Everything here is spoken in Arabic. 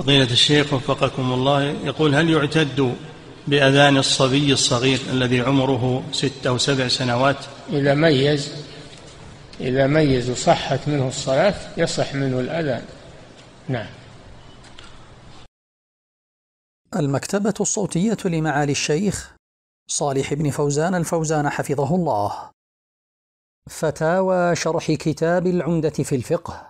فضيلة الشيخ وفقكم الله يقول هل يعتد بأذان الصبي الصغير الذي عمره ست أو سبع سنوات إذا ميز إذا ميز وصحت منه الصلاة يصح منه الأذان نعم المكتبة الصوتية لمعالي الشيخ صالح بن فوزان الفوزان حفظه الله فتاوى شرح كتاب العمدة في الفقه